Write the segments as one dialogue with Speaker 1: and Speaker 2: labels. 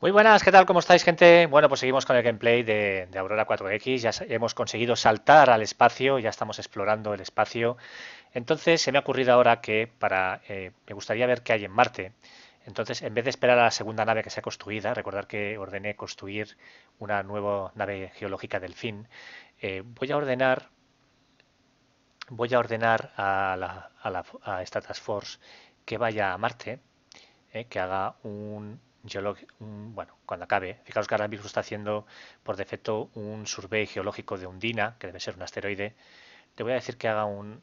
Speaker 1: Muy buenas, ¿qué tal? ¿Cómo estáis, gente? Bueno, pues seguimos con el gameplay de, Aurora 4X. Ya hemos conseguido saltar al espacio, ya estamos explorando el espacio. Entonces, se me ha ocurrido ahora que para eh, me gustaría ver qué hay en Marte. Entonces, en vez de esperar a la segunda nave que sea construida, recordar que ordené construir una nueva nave geológica del fin, eh, voy a ordenar voy a ordenar a, la, a, esta Task Force que vaya a Marte, eh, que haga un Mm, bueno, cuando acabe, Fijaos que ahora mismo está haciendo por defecto un survey geológico de undina que debe ser un asteroide, te voy a decir que haga un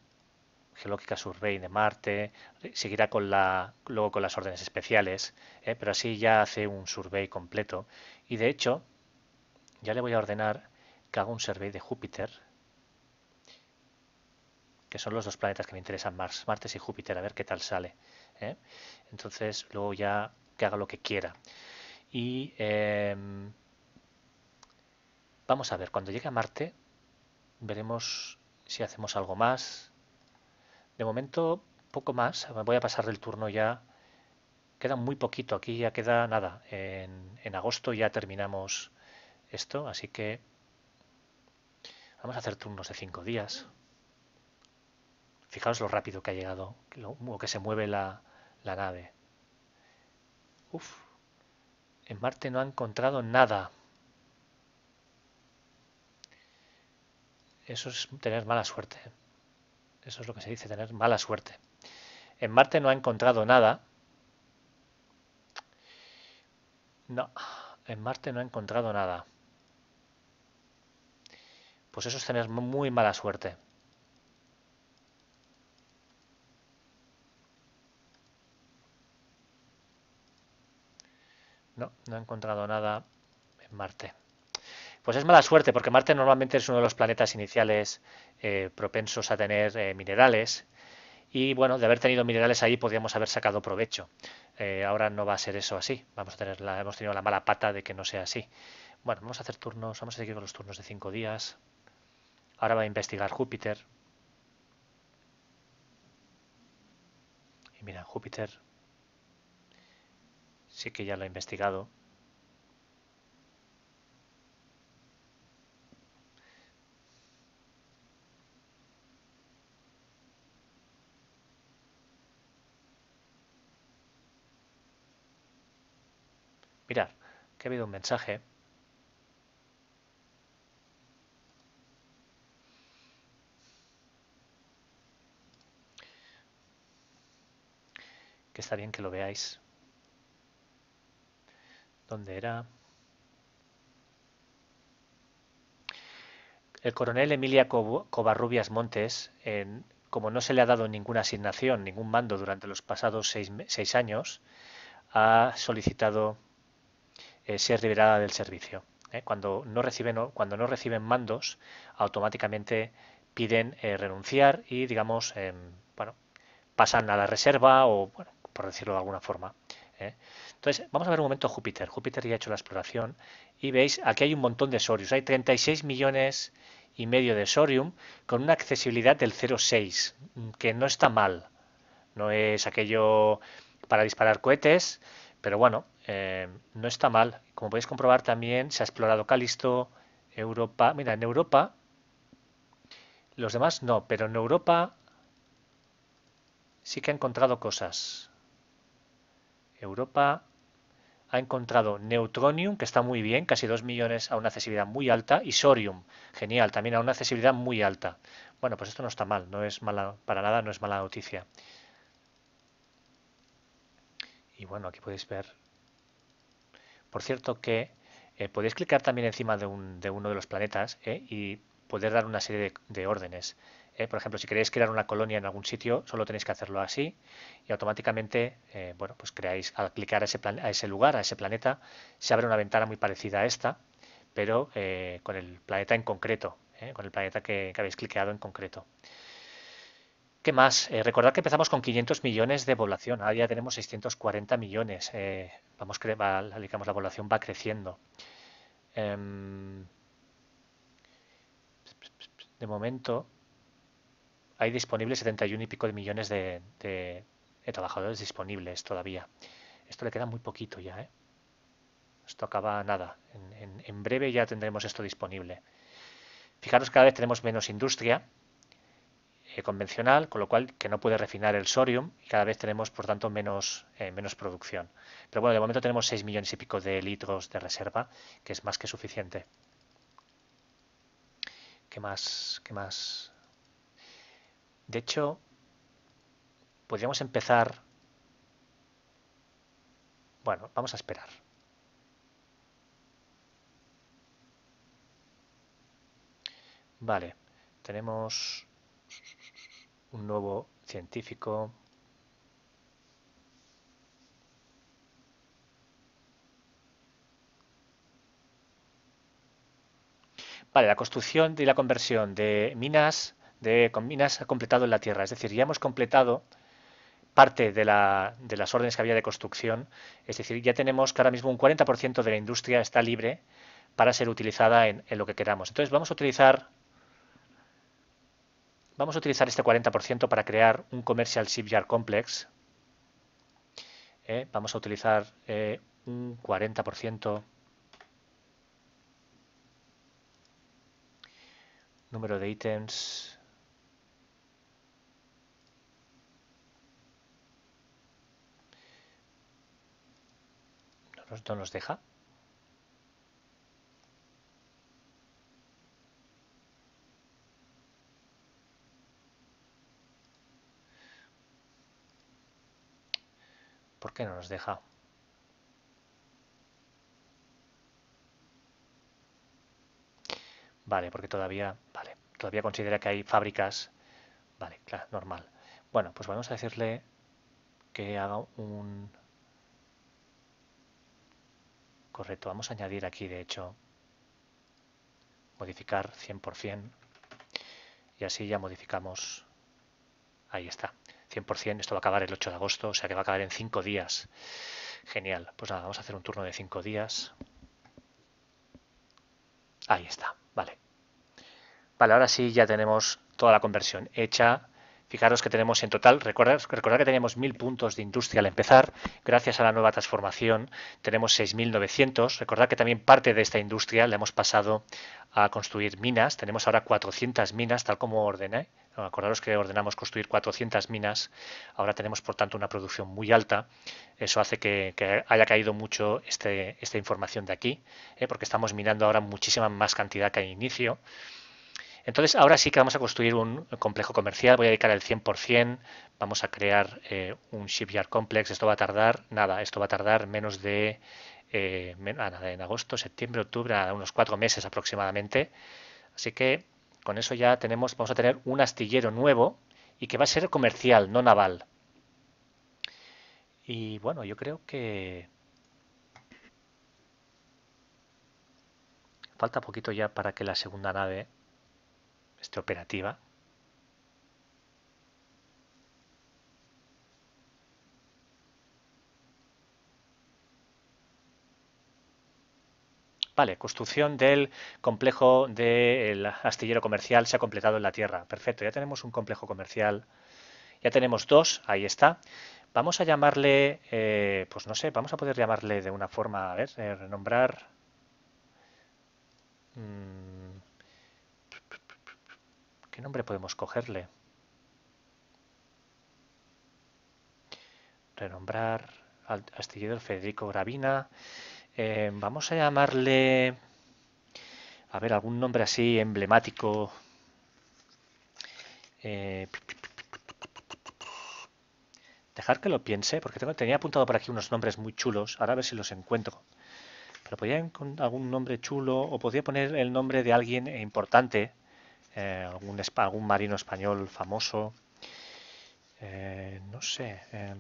Speaker 1: geológica survey de Marte, seguirá con la, luego con las órdenes especiales, ¿eh? pero así ya hace un survey completo. Y de hecho, ya le voy a ordenar que haga un survey de Júpiter, que son los dos planetas que me interesan, Mars, Marte y Júpiter, a ver qué tal sale. ¿eh? Entonces, luego ya que haga lo que quiera. Y em, vamos a ver, cuando llegue a Marte, veremos si hacemos algo más. De momento, poco más. Voy a pasar del turno ya. Queda muy poquito, aquí ya queda nada. En, agosto ya terminamos esto, así que vamos a hacer turnos de cinco días. Fijaos lo rápido que ha llegado, lo, que se mueve la nave. En Marte no ha encontrado nada. Eso es tener mala suerte. Eso es lo que se dice, tener mala suerte. En Marte no ha encontrado nada. No, en Marte no ha encontrado nada. Pues eso es tener muy mala suerte. No he encontrado nada en Marte. Pues es mala suerte, porque Marte normalmente es uno de los planetas iniciales eh, propensos a tener eh, minerales. Y bueno, de haber tenido minerales ahí podríamos haber sacado provecho. Eh, ahora no va a ser eso así. Vamos a tener la, hemos tenido la mala pata de que no sea así. Bueno, vamos a hacer turnos, vamos a seguir con los turnos de cinco días. Ahora va a investigar Júpiter. Y mira, Júpiter sí que ya lo ha investigado. ha habido un mensaje. Que está bien que lo veáis. ¿Dónde era? El coronel Emilia Covarrubias Montes, como no se le ha dado ninguna asignación, ningún mando durante los pasados seis años, ha solicitado eh, ser liberada del servicio. ¿eh? Cuando, no reciben, cuando no reciben mandos, automáticamente piden eh, renunciar y, digamos, em, bueno, pasan a la reserva o, por decirlo de alguna forma. Entonces, vamos a ver un momento Júpiter. Júpiter ya ha hecho la exploración y veis, aquí hay un montón de Sorius. Hay 36 millones y medio de Sorium con una accesibilidad del 0,6, que no está mal. No es aquello para disparar cohetes, pero bueno, eh, no está mal. Como podéis comprobar también se ha explorado Calisto, Europa. Mira, en Europa, los demás no, pero en Europa sí que ha encontrado cosas. Europa ha encontrado Neutronium, que está muy bien, casi 2 millones a una accesibilidad muy alta, y Sorium, genial, también a una accesibilidad muy alta. Bueno, pues esto no está mal, no es mala para nada, no es mala noticia y bueno, aquí podéis ver. Por cierto que eh, podéis clicar también encima de, uno de los planetas eh, y poder dar una serie de, órdenes. Eh. Por ejemplo, si queréis crear una colonia en algún sitio, solo tenéis que hacerlo así y automáticamente, bueno, pues creáis, al clicar a ese, lugar, a ese planeta, se abre una ventana muy parecida a esta, pero con el planeta en concreto, con el planeta que, que habéis cliqueado en concreto. ¿Qué más? Eh, recordad que empezamos con 500 millones de población, ahora ya tenemos 640 millones. Eh, vamos, la población va creciendo. Em, de momento hay disponibles 71 y pico de millones de, trabajadores disponibles todavía. Esto le queda muy poquito ya. ¿eh? Esto acaba nada. En, breve ya tendremos esto disponible. Fijaros, que cada vez tenemos menos industria, eh, convencional, con lo cual que no puede refinar el sorium y cada vez tenemos, por tanto, menos, eh, menos producción. Pero bueno, de momento tenemos 6 millones y pico de litros de reserva, que es más que suficiente. ¿Qué más? ¿Qué más? De hecho, podríamos empezar... Bueno, vamos a esperar. Vale, tenemos un nuevo científico. Vale, la construcción y la conversión de minas, de minas ha completado en la Tierra, es decir, ya hemos completado parte de, las órdenes que había de construcción. Es decir, ya tenemos que ahora mismo un 40% de la industria está libre para ser utilizada en, lo que queramos. Entonces vamos a utilizar Vamos a utilizar este 40% para crear un Commercial Shipyard Complex. ¿eh? vamos a utilizar eh, un 40% número de ítems. no nos deja. ¿Por qué no nos deja? Vale, porque todavía, vale, todavía considera que hay fábricas. Vale, claro, normal. Bueno, pues vamos a decirle que haga un... Correcto, vamos a añadir aquí, de hecho, modificar 100%. Y así ya modificamos. Ahí está. 100%. Esto va a acabar el 8 de agosto, o sea que va a acabar en 5 días. Genial. Pues nada, vamos a hacer un turno de 5 días. Ahí está, vale. Vale, ahora sí ya tenemos toda la conversión hecha. Fijaros que tenemos en total, recordad, que teníamos 1.000 puntos de industria al empezar, gracias a la nueva transformación tenemos 6.900, recordad que también parte de esta industria la hemos pasado a construir minas, tenemos ahora 400 minas tal como ordené, ¿eh? acordaros que ordenamos construir 400 minas, ahora tenemos por tanto una producción muy alta, eso hace que, haya caído mucho este, esta información de aquí, ¿eh? porque estamos minando ahora muchísima más cantidad que al inicio, entonces, ahora sí que vamos a construir un complejo comercial, voy a dedicar el 100%, vamos a crear eh, un shipyard complex, esto va a tardar, nada, esto va a tardar menos de, eh, ah, nada, en agosto, septiembre, octubre, unos cuatro meses aproximadamente. Así que con eso ya tenemos, vamos a tener un astillero nuevo y que va a ser comercial, no naval. Y bueno, yo creo que falta poquito ya para que la segunda nave operativa. Vale, construcción del complejo del astillero comercial se ha completado en la tierra. Perfecto, ya tenemos un complejo comercial. Ya tenemos dos, ahí está. Vamos a llamarle, eh, pues no sé, vamos a poder llamarle de una forma, a ver, eh, renombrar. Mm. ¿Qué nombre podemos cogerle? Renombrar al astillero Federico Gravina. Eh, vamos a llamarle... A ver, algún nombre así emblemático. Eh, dejar que lo piense, porque tengo, tenía apuntado por aquí unos nombres muy chulos, ahora a ver si los encuentro. Pero podía encontrar algún nombre chulo o podía poner el nombre de alguien importante eh, algún, marino español famoso, eh, no sé. Em,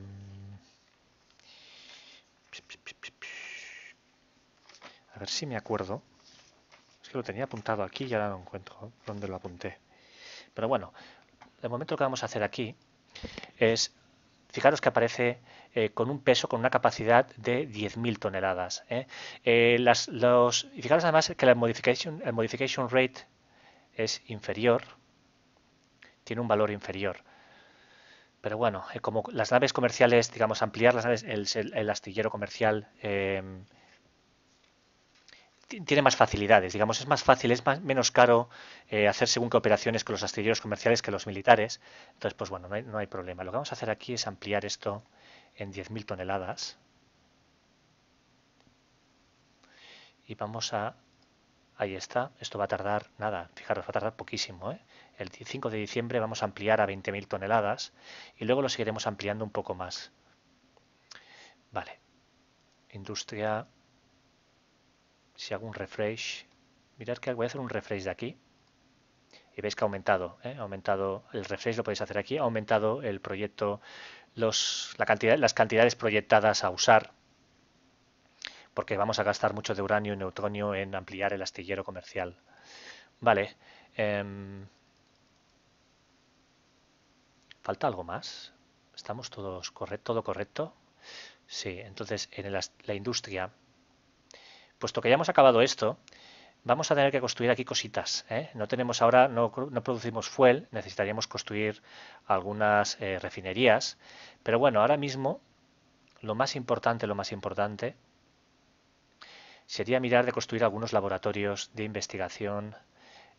Speaker 1: a ver si me acuerdo. Es que lo tenía apuntado aquí y ahora no encuentro dónde lo apunté. Pero bueno, el momento que vamos a hacer aquí es, fijaros que aparece eh, con un peso, con una capacidad de 10.000 toneladas. ¿eh? las, los, fijaros además que la modification, el modification rate es inferior, tiene un valor inferior. Pero bueno, eh, como las naves comerciales, digamos, ampliar las naves, el, astillero comercial em, tiene más facilidades, digamos, es más fácil, es más, menos caro eh, hacer según qué operaciones con los astilleros comerciales que los militares. Entonces, pues bueno, no hay, no hay problema. Lo que vamos a hacer aquí es ampliar esto en 10.000 toneladas. Y vamos a Ahí está. Esto va a tardar, nada, fijaros, va a tardar poquísimo. ¿eh? El 5 de diciembre vamos a ampliar a 20.000 toneladas y luego lo seguiremos ampliando un poco más. Vale. Industria. Si hago un refresh. Mirad que voy a hacer un refresh de aquí. Y veis que ha aumentado. ¿eh? Ha aumentado. El refresh lo podéis hacer aquí. Ha aumentado el proyecto. la cantidad, las cantidades proyectadas a usar porque vamos a gastar mucho de uranio y neutronio en ampliar el astillero comercial. Vale. Em, ¿Falta algo más? ¿Estamos todos correcto, todo correcto? Sí, entonces en la industria, puesto que ya hemos acabado esto, vamos a tener que construir aquí cositas. ¿eh? No tenemos ahora, no, producimos fuel, necesitaríamos construir algunas eh, refinerías. Pero bueno, ahora mismo lo más importante, lo más importante sería mirar de construir algunos laboratorios de investigación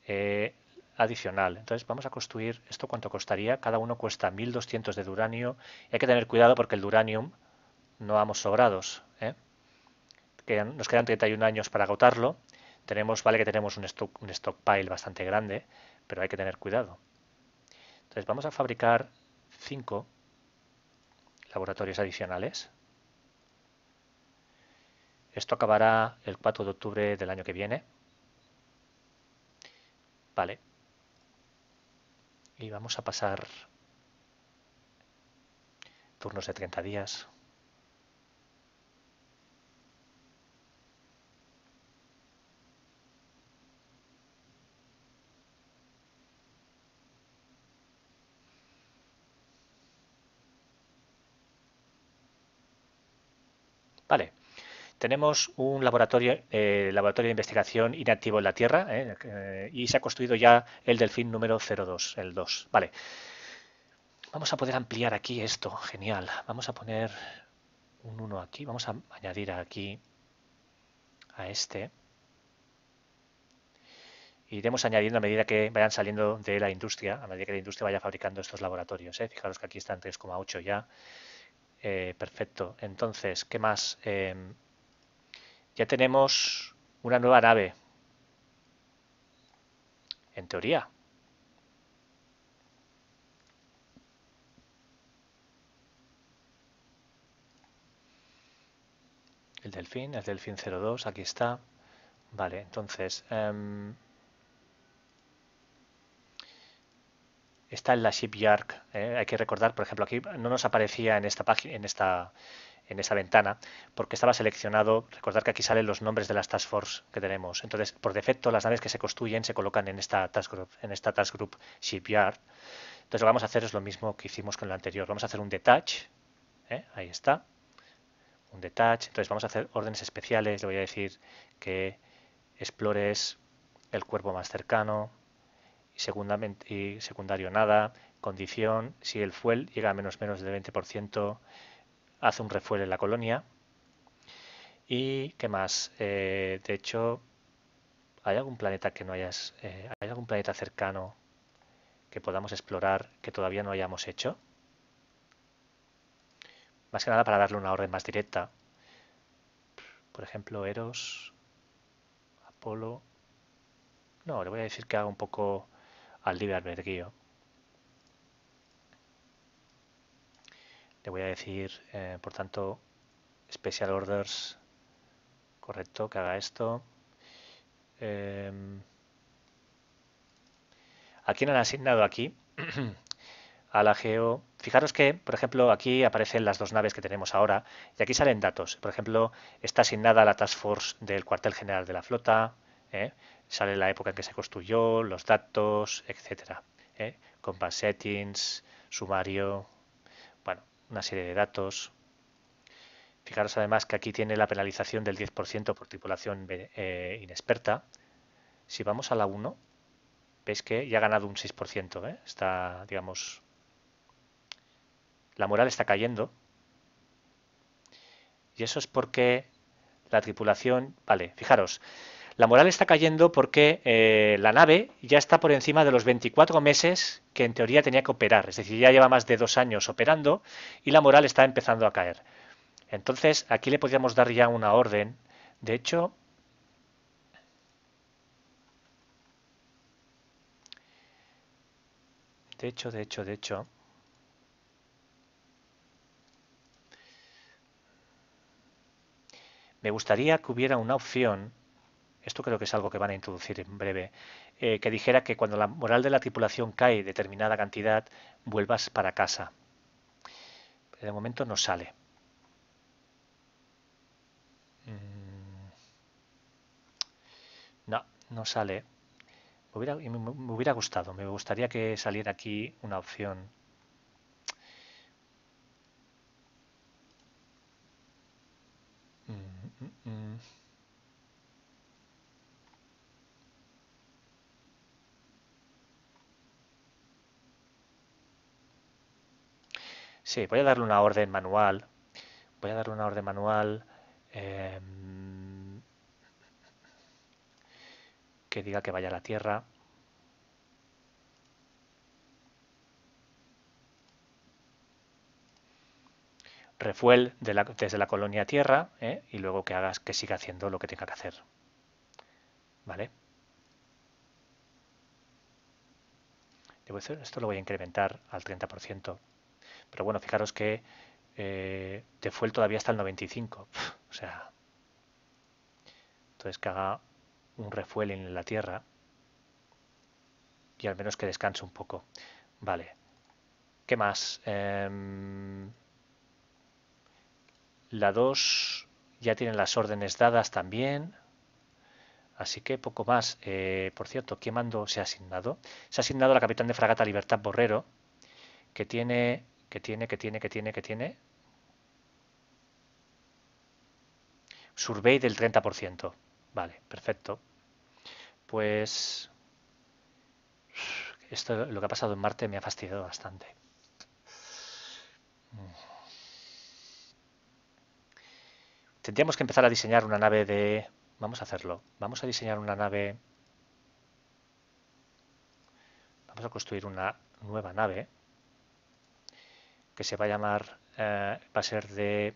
Speaker 1: eh, adicional. Entonces vamos a construir, ¿esto cuánto costaría? Cada uno cuesta 1200 de uranio. Y hay que tener cuidado porque el duranium no vamos sobrados. ¿eh? nos quedan 31 años para agotarlo. Tenemos, vale que tenemos un, un stockpile bastante grande, pero hay que tener cuidado. Entonces vamos a fabricar 5 laboratorios adicionales. Esto acabará el 4 de octubre del año que viene. Vale. Y vamos a pasar turnos de 30 días. Vale. Tenemos un eh, laboratorio, de investigación inactivo en la Tierra eh, eh, y se ha construido ya el delfín número 02, el 2. Vale. Vamos a poder ampliar aquí esto. Genial. Vamos a poner un 1 aquí. Vamos a añadir aquí a este. Iremos añadiendo a medida que vayan saliendo de la industria, a medida que la industria vaya fabricando estos laboratorios. Fijaros que aquí están 3,8 ya. perfecto. Entonces, ¿qué más? Em, ya tenemos una nueva nave. En teoría. El delfín, el delfín 02, aquí está. Vale, entonces... Em, está en la shipyard. Eh. hay que recordar, por ejemplo, aquí no nos aparecía en esta página, en esta, en esa ventana, porque estaba seleccionado, recordar que aquí salen los nombres de las task force que tenemos. Entonces, por defecto, las naves que se construyen se colocan en esta task group, en esta task group shipyard. Entonces, lo que vamos a hacer es lo mismo que hicimos con el anterior. Vamos a hacer un detach, ¿eh? ahí está, un detach. Entonces, vamos a hacer órdenes especiales. Le voy a decir que explores el cuerpo más cercano y, y secundario nada. Condición, si el fuel llega a menos menos del 20%, hace un refuel en la colonia. ¿Y qué más? Eh, de hecho, ¿hay algún planeta que no hayas... Eh, ¿Hay algún planeta cercano que podamos explorar que todavía no hayamos hecho? Más que nada para darle una orden más directa. Por ejemplo, Eros, Apolo... No, le voy a decir que haga un poco al libre albedrío. te voy a decir, eh, por tanto, special orders, correcto, que haga esto. Em, ¿A quién han asignado aquí? a la geo. Fijaros que, por ejemplo, aquí aparecen las dos naves que tenemos ahora y aquí salen datos. Por ejemplo, está asignada la Task Force del cuartel general de la flota, ¿eh? sale la época en que se construyó, los datos, etcétera. ¿eh? compass settings, sumario, una serie de datos. Fijaros además que aquí tiene la penalización del 10% por tripulación eh, inexperta. Si vamos a la 1, veis que ya ha ganado un 6%. ¿eh? Está, digamos, la moral está cayendo. Y eso es porque la tripulación, vale, fijaros, la moral está cayendo porque eh, la nave ya está por encima de los 24 meses que en teoría tenía que operar, es decir, ya lleva más de dos años operando y la moral está empezando a caer. Entonces, aquí le podríamos dar ya una orden. De hecho, de hecho, de hecho, de hecho, me gustaría que hubiera una opción esto creo que es algo que van a introducir en breve, eh, que dijera que cuando la moral de la tripulación cae determinada cantidad, vuelvas para casa. De momento no sale. Mm. No, no sale. hubiera, me hubiera gustado, me gustaría que saliera aquí una opción voy a darle una orden manual. Voy a darle una orden manual em, que diga que vaya a la Tierra. refuel desde la colonia tierra ¿eh? y luego que hagas que siga haciendo lo que tenga que hacer. ¿Vale? hacer, esto lo voy a incrementar al 30%. Pero bueno, fijaros que te eh, fuel todavía hasta el 95. o sea, entonces que haga un refuel en la tierra y al menos que descanse un poco. Vale. ¿Qué más? Em, la 2 ya tiene las órdenes dadas también. Así que poco más. Eh, por cierto, ¿qué mando se ha asignado? Se ha asignado a la capitán de fragata Libertad Borrero, que tiene que tiene, que tiene, que tiene, que tiene. Survey del 30%. Vale, perfecto. Pues esto lo que ha pasado en Marte me ha fastidiado bastante. Tendríamos que empezar a diseñar una nave de... Vamos a hacerlo. Vamos a diseñar una nave... Vamos a construir una nueva nave que se va a llamar, eh, va a ser de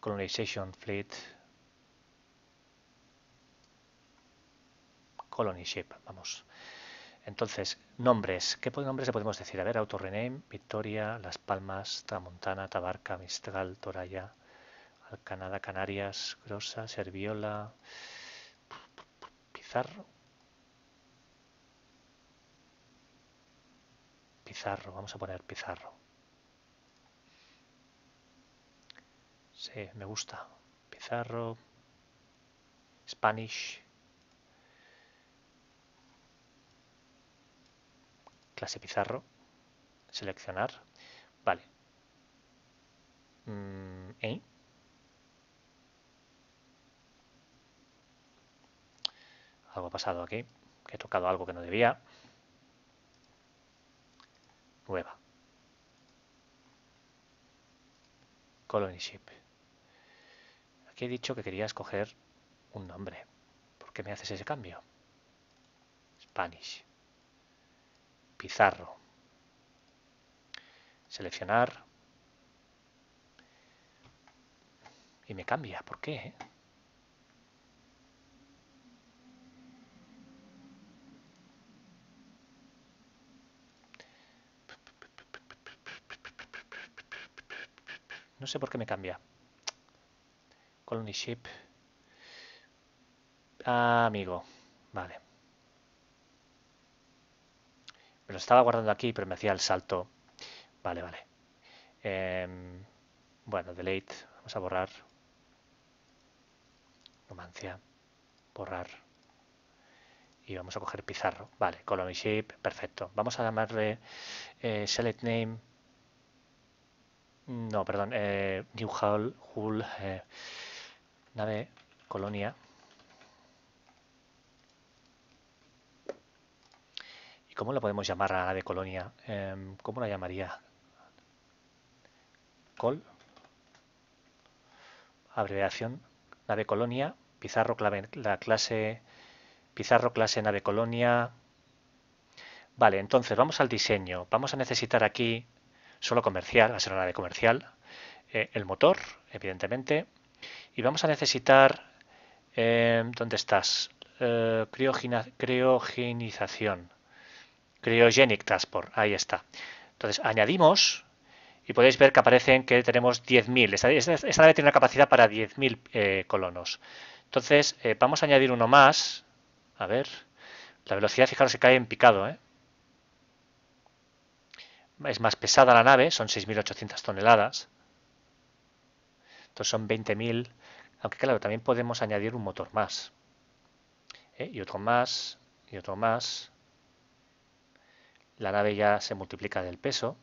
Speaker 1: Colonization Fleet Colony Ship, vamos. Entonces, nombres. ¿Qué nombres le podemos decir? A ver, rename Victoria, Las Palmas, Tramontana, Tabarca, Mistral, Toraya, Alcanada, Canarias, Grosa, Serviola, Pizarro, Pizarro, vamos a poner Pizarro. Sí, me gusta. Pizarro, Spanish, clase Pizarro, seleccionar, vale. Mm, ¿eh? Algo ha pasado aquí, he tocado algo que no debía nueva. Colony Ship. Aquí he dicho que quería escoger un nombre. ¿Por qué me haces ese cambio? Spanish. Pizarro. Seleccionar. Y me cambia. ¿Por qué? Eh? No sé por qué me cambia. Colony ship. Ah, amigo. Vale. Me lo estaba guardando aquí, pero me hacía el salto. Vale, vale. Em, bueno, delete. Vamos a borrar. Numancia. Borrar. Y vamos a coger Pizarro. Vale, Colony Ship. perfecto. Vamos a llamarle eh, Select Name no, perdón. Eh, New Hall, Hull eh, nave, colonia. ¿Y cómo la podemos llamar a la nave colonia? Em, ¿Cómo la llamaría? Col. Abreviación. Nave colonia. Pizarro clave, la clase. Pizarro clase nave colonia. Vale, entonces vamos al diseño. Vamos a necesitar aquí solo comercial, nave comercial, eh, el motor, evidentemente, y vamos a necesitar, eh, ¿dónde estás? Eh, criogenización, cryogenic transport, ahí está. Entonces añadimos y podéis ver que aparecen que tenemos 10.000, esta, esta, nave tiene una capacidad para 10.000 colonos. Entonces vamos a añadir uno más, a ver, la velocidad, fijaros, se cae en picado, ¿eh? es más pesada la nave, son 6.800 toneladas. Entonces son 20.000, aunque claro, también podemos añadir un motor más. ¿eh? Y otro más, y otro más. La nave ya se multiplica del peso.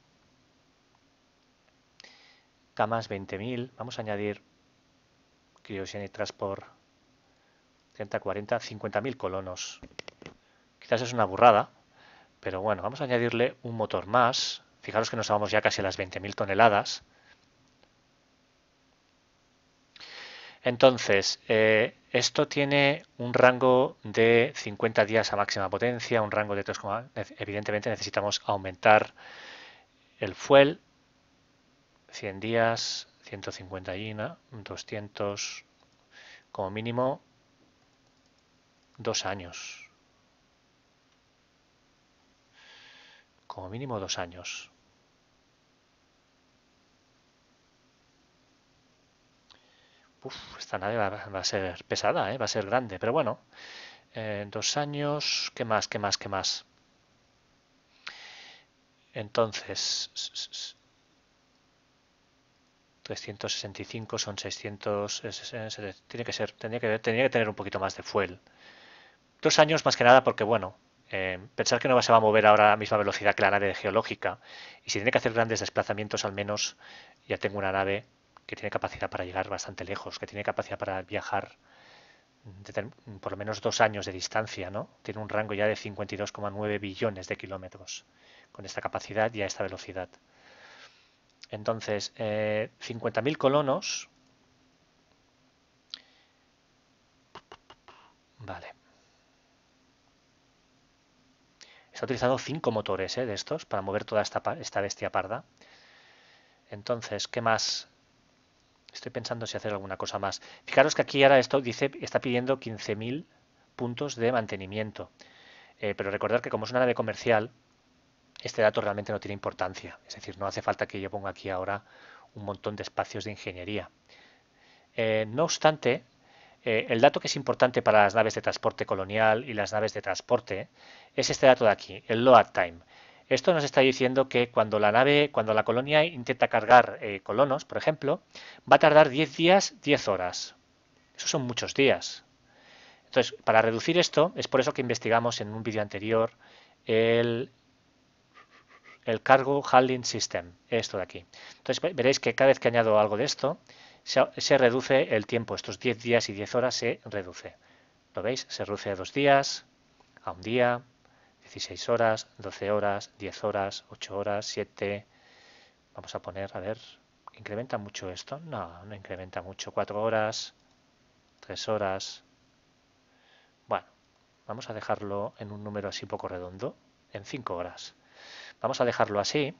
Speaker 1: Camas 20.000, vamos a añadir Cryogenic Transport 30, 40, 50.000 colonos. Quizás es una burrada, pero bueno, vamos a añadirle un motor más Fijaros que nos vamos ya casi a las 20.000 toneladas. Entonces, eh, esto tiene un rango de 50 días a máxima potencia, un rango de 3, evidentemente necesitamos aumentar el fuel, 100 días, 150 y 200, como mínimo, dos años. Como mínimo dos años. esta nave va, a ser pesada, ¿eh? va a ser grande, pero bueno. Eh, dos años, ¿qué más, qué más, qué más? Entonces, 365 son 600, tiene que ser, tendría que, tener un poquito más de fuel. Dos años más que nada porque, bueno, eh, pensar que no se va a mover ahora a la misma velocidad que la nave geológica. Y si tiene que hacer grandes desplazamientos, al menos ya tengo una nave que tiene capacidad para llegar bastante lejos, que tiene capacidad para viajar mm, mm, por lo menos dos años de distancia, ¿no? Tiene un rango ya de 52,9 billones de kilómetros con esta capacidad y a esta velocidad. Entonces, 50.000 eh, colonos. Vale. Está utilizando utilizado cinco motores eh, de estos para mover toda esta, esta bestia parda. Entonces, ¿qué más? Estoy pensando si hacer alguna cosa más. Fijaros que aquí ahora esto dice, está pidiendo 15.000 puntos de mantenimiento. Eh, pero recordar que como es una nave comercial, este dato realmente no tiene importancia. Es decir, no hace falta que yo ponga aquí ahora un montón de espacios de ingeniería. Eh, no obstante, eh, el dato que es importante para las naves de transporte colonial y las naves de transporte es este dato de aquí, el load time. Esto nos está diciendo que cuando la nave, cuando la colonia intenta cargar eh, colonos, por ejemplo, va a tardar 10 días, 10 horas. Eso son muchos días. Entonces, para reducir esto, es por eso que investigamos en un vídeo anterior el, Cargo Handling System, esto de aquí. Entonces, veréis que cada vez que añado algo de esto, se, se reduce el tiempo. Estos 10 días y 10 horas se reduce. ¿Lo veis? Se reduce a dos días, a un día, 16 horas, 12 horas, 10 horas, 8 horas, 7. Vamos a poner, a ver, ¿incrementa mucho esto? No, no incrementa mucho. 4 horas, 3 horas. Bueno, vamos a dejarlo en un número así poco redondo, en 5 horas. Vamos a dejarlo así.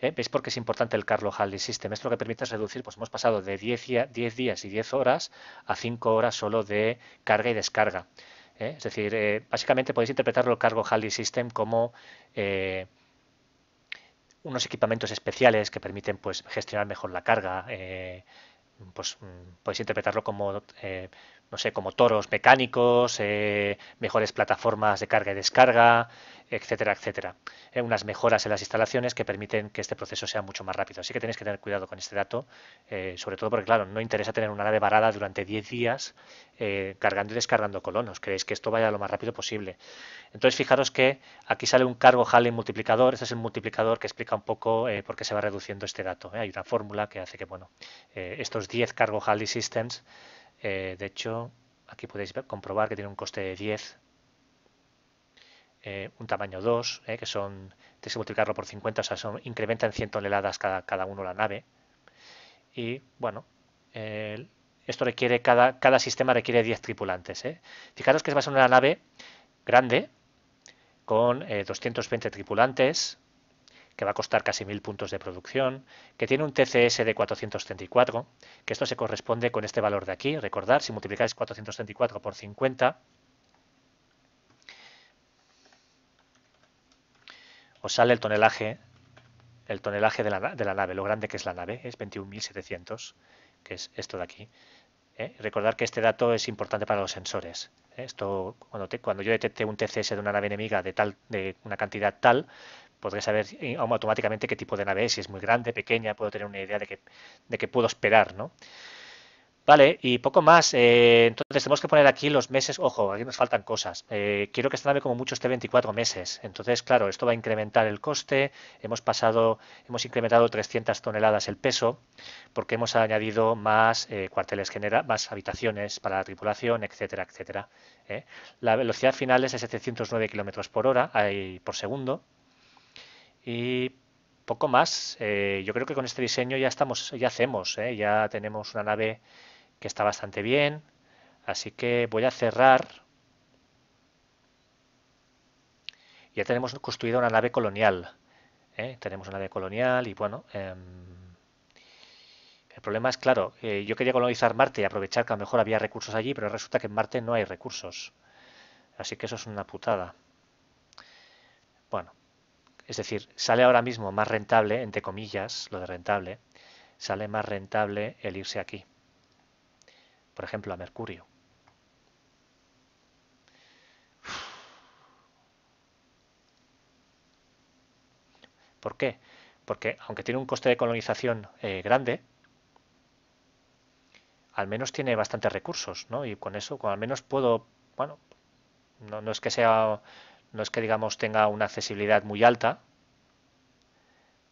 Speaker 1: ¿eh? ¿Veis por qué es importante el Carlo Halley System? Esto lo que permite es reducir, pues hemos pasado de 10 días y 10 horas a 5 horas solo de carga y descarga. ¿eh? Es decir, eh, básicamente podéis interpretarlo el cargo Halley System como eh, unos equipamientos especiales que permiten pues, gestionar mejor la carga. Pues, mm, podéis interpretarlo como no sé, como toros mecánicos, eh, mejores plataformas de carga y descarga, etcétera, etcétera. Eh, unas mejoras en las instalaciones que permiten que este proceso sea mucho más rápido. Así que tenéis que tener cuidado con este dato, eh, sobre todo porque, claro, no interesa tener una nave varada durante 10 días cargando y descargando colonos. Queréis que esto vaya lo más rápido posible. Entonces, fijaros que aquí sale un cargo Halley multiplicador. Este es el multiplicador que explica un poco por qué se va reduciendo este dato. Hay una fórmula que hace que, bueno, estos 10 cargo Halley systems eh, de hecho, aquí podéis comprobar que tiene un coste de 10, eh, un tamaño 2, eh, que son, tenéis que multiplicarlo por 50, o sea, son, incrementan 100 toneladas cada, cada uno la nave. Y bueno, esto requiere, cada, sistema requiere 10 tripulantes. Fijaros que es a ser una nave grande, con 220 tripulantes, que va a costar casi 1.000 puntos de producción, que tiene un TCS de 434, que esto se corresponde con este valor de aquí. Recordad, si multiplicáis 434 por 50, os sale el tonelaje, el tonelaje de la, nave, lo grande que es la nave, es 21.700, que es esto de aquí. Recordad ¿eh? Recordar que este dato es importante para los sensores. ¿eh? Esto, cuando, yo detecté un TCS de una nave enemiga de, tal, de una cantidad tal, podré saber eh, automáticamente qué tipo de nave es, si es muy grande, pequeña, puedo tener una idea de qué, puedo esperar, ¿no? Vale, y poco más. Eh, entonces tenemos que poner aquí los meses. Ojo, aquí nos faltan cosas. Eh, quiero que esta nave como mucho esté 24 meses. Entonces, claro, esto va a incrementar el coste. Hemos pasado, hemos incrementado 300 toneladas el peso porque hemos añadido más cuarteles genera, más habitaciones para la tripulación, etcétera, etcétera. La velocidad final es de 709 kilómetros por hora por segundo y poco más. Eh, yo creo que con este diseño ya estamos, ya hacemos, eh, ya tenemos una nave que está bastante bien. Así que voy a cerrar. Ya tenemos construida una nave colonial. Eh, tenemos una nave colonial y bueno. Em, el problema es, claro, yo quería colonizar Marte y aprovechar que a lo mejor había recursos allí, pero resulta que en Marte no hay recursos. Así que eso es una putada. Bueno, es decir, sale ahora mismo más rentable, entre comillas, lo de rentable, sale más rentable el irse aquí. Por ejemplo, a Mercurio. ¿Por qué? Porque aunque tiene un coste de colonización eh, grande, al menos tiene bastantes recursos, ¿no? Y con eso, al menos puedo, bueno, no es que sea no es que digamos tenga una accesibilidad muy alta,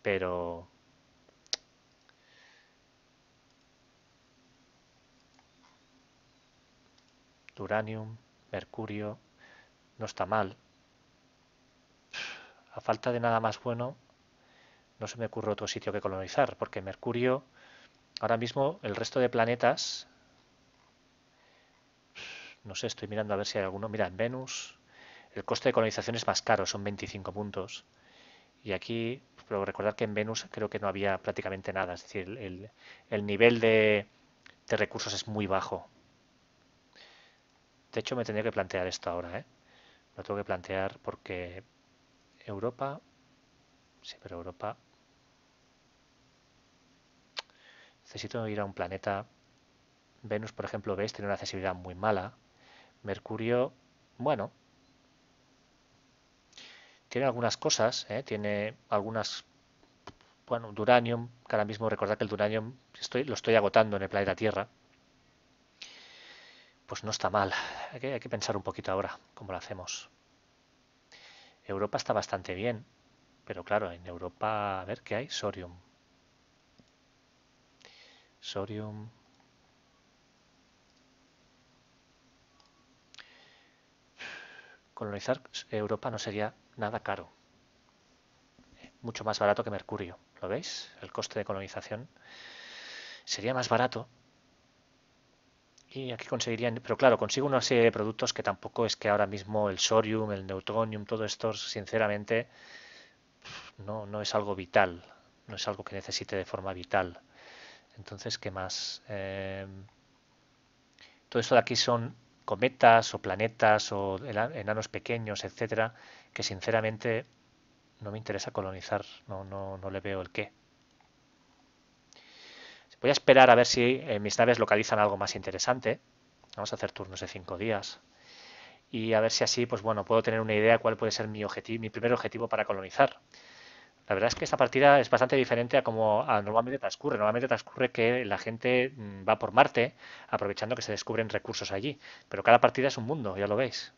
Speaker 1: pero Uranium, mercurio, no está mal. A falta de nada más bueno, no se me ocurre otro sitio que colonizar, porque mercurio, ahora mismo el resto de planetas, no sé, estoy mirando a ver si hay alguno, mira, en Venus, el coste de colonización es más caro, son 25 puntos. Y aquí, pero recordar que en Venus creo que no había prácticamente nada, es decir, el, nivel de, recursos es muy bajo. De hecho, me tendría que plantear esto ahora, ¿eh? Lo tengo que plantear porque Europa... Sí, pero Europa... Necesito ir a un planeta... Venus, por ejemplo, ves, tiene una accesibilidad muy mala. Mercurio, bueno, tiene algunas cosas, ¿eh? tiene algunas, bueno, Duranium, que ahora mismo recordad que el Duranium estoy, lo estoy agotando en el planeta Tierra, pues no está mal, hay que pensar un poquito ahora cómo lo hacemos. Europa está bastante bien, pero claro, en Europa, a ver qué hay, Sorium. Sorium, colonizar Europa no sería nada caro. Mucho más barato que mercurio. ¿Lo veis? El coste de colonización sería más barato. Y aquí conseguirían, pero claro, consigo una serie de productos que tampoco es que ahora mismo el sorium, el neutronium, todo esto, sinceramente, no, es algo vital, no es algo que necesite de forma vital. Entonces, ¿qué más? Em, todo esto de aquí son cometas o planetas o enanos pequeños, etcétera, que sinceramente no me interesa colonizar, no, no, le veo el qué. Voy a esperar a ver si eh, mis naves localizan algo más interesante. Vamos a hacer turnos de cinco días. Y a ver si así, pues bueno, puedo tener una idea cuál puede ser mi objetivo, mi primer objetivo para colonizar. La verdad es que esta partida es bastante diferente a como normalmente transcurre. Normalmente transcurre que la gente mm, va por Marte aprovechando que se descubren recursos allí. Pero cada partida es un mundo, ya lo veis.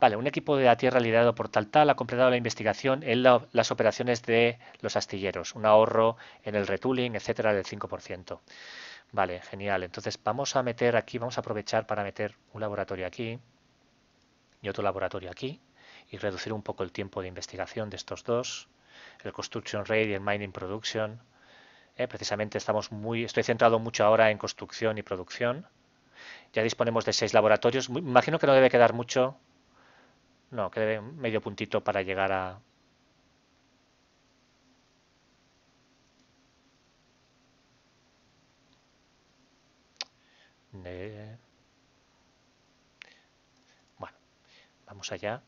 Speaker 1: Vale, un equipo de la Tierra liderado por tal tal ha completado la investigación en las operaciones de los astilleros, un ahorro en el retooling, etcétera, del 5%. Vale, genial. Entonces vamos a meter aquí, vamos a aprovechar para meter un laboratorio aquí y otro laboratorio aquí y reducir un poco el tiempo de investigación de estos dos, el Construction Rate y el Mining Production. Eh, precisamente estamos muy, estoy centrado mucho ahora en construcción y producción. Ya disponemos de seis laboratorios. Imagino que no debe quedar mucho no, que medio puntito para llegar a... Bueno, vamos allá.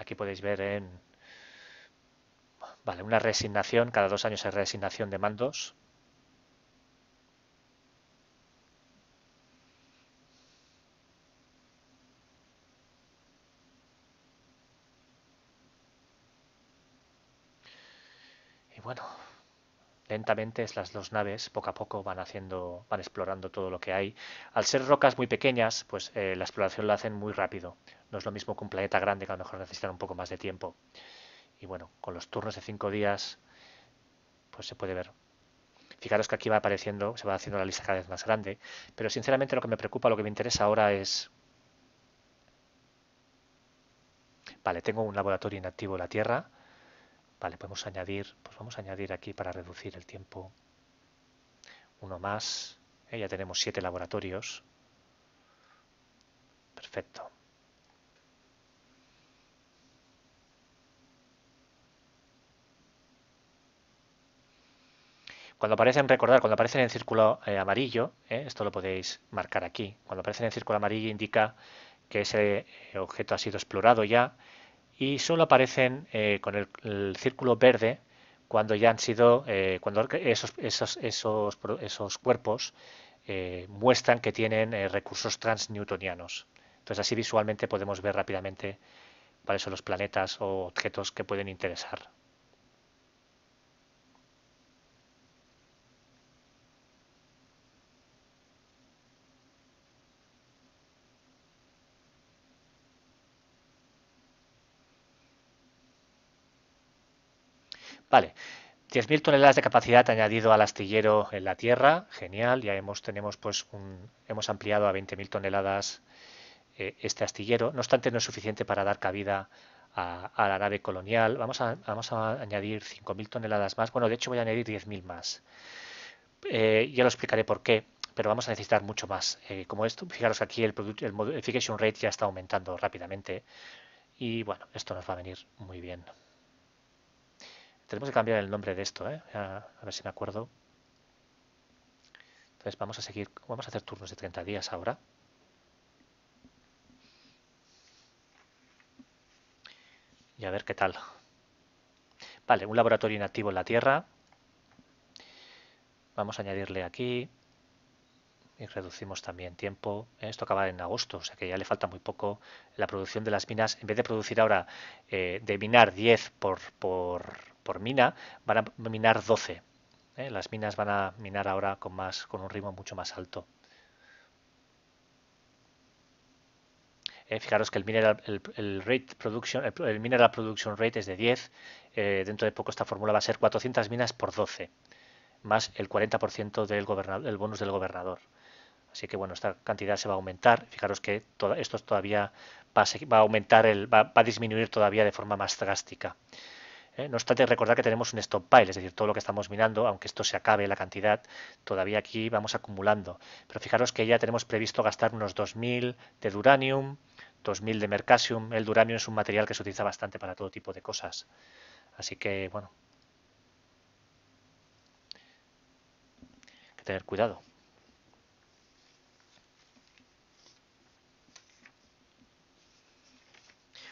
Speaker 1: Aquí podéis ver en una resignación, cada dos años hay resignación de mandos. Y bueno, lentamente las dos naves poco a poco van haciendo van explorando todo lo que hay al ser rocas muy pequeñas pues eh, la exploración la hacen muy rápido no es lo mismo que un planeta grande que a lo mejor necesitan un poco más de tiempo. Y bueno, con los turnos de cinco días, pues se puede ver. Fijaros que aquí va apareciendo, se va haciendo la lista cada vez más grande. Pero sinceramente lo que me preocupa, lo que me interesa ahora es... Vale, tengo un laboratorio inactivo en la Tierra. Vale, podemos añadir, pues vamos a añadir aquí para reducir el tiempo uno más. Eh, ya tenemos siete laboratorios. Perfecto. Cuando aparecen, recordar, cuando aparecen en círculo eh, amarillo, eh, esto lo podéis marcar aquí, cuando aparecen en círculo amarillo indica que ese eh, objeto ha sido explorado ya y solo aparecen con el, círculo verde cuando ya han sido, cuando esos, esos, esos, esos cuerpos muestran que tienen recursos transnewtonianos. Entonces así visualmente podemos ver rápidamente cuáles son los planetas o objetos que pueden interesar Vale. 10.000 toneladas de capacidad añadido al astillero en la tierra, genial, ya hemos, tenemos, pues, un, hemos ampliado a 20.000 toneladas eh, este astillero, no obstante no es suficiente para dar cabida a, la nave colonial, vamos a, vamos a añadir 5.000 toneladas más, bueno, de hecho voy a añadir 10.000 más, eh, ya lo explicaré por qué, pero vamos a necesitar mucho más, eh, como esto, fijaros que aquí el, el modification rate ya está aumentando rápidamente y bueno, esto nos va a venir muy bien. Tenemos que cambiar el nombre de esto, ¿eh? a, ver si me acuerdo. Entonces vamos a seguir, vamos a hacer turnos de 30 días ahora. Y a ver qué tal. Vale, un laboratorio inactivo en la Tierra. Vamos a añadirle aquí. Y reducimos también tiempo. Esto acaba en agosto, o sea que ya le falta muy poco. La producción de las minas, en vez de producir ahora, eh, de minar 10 por por mina, van a minar 12. ¿eh? Las minas van a minar ahora con, más, con un ritmo mucho más alto. Eh, fijaros que el mineral, el, rate production, rate es de 10. Eh, dentro de poco esta fórmula va a ser 400 minas por 12, más el 40% del el bonus del gobernador. Así que bueno, esta cantidad se va a aumentar. Fijaros que todo, esto todavía va a, aumentar, el, va, a disminuir todavía de forma más drástica. ¿Eh? No obstante, recordar que tenemos un stockpile, es decir, todo lo que estamos minando, aunque esto se acabe la cantidad, todavía aquí vamos acumulando. Pero fijaros que ya tenemos previsto gastar unos 2.000 de duranium, 2.000 de mercasium. El duranium es un material que se utiliza bastante para todo tipo de cosas. Así que, bueno, hay que tener cuidado.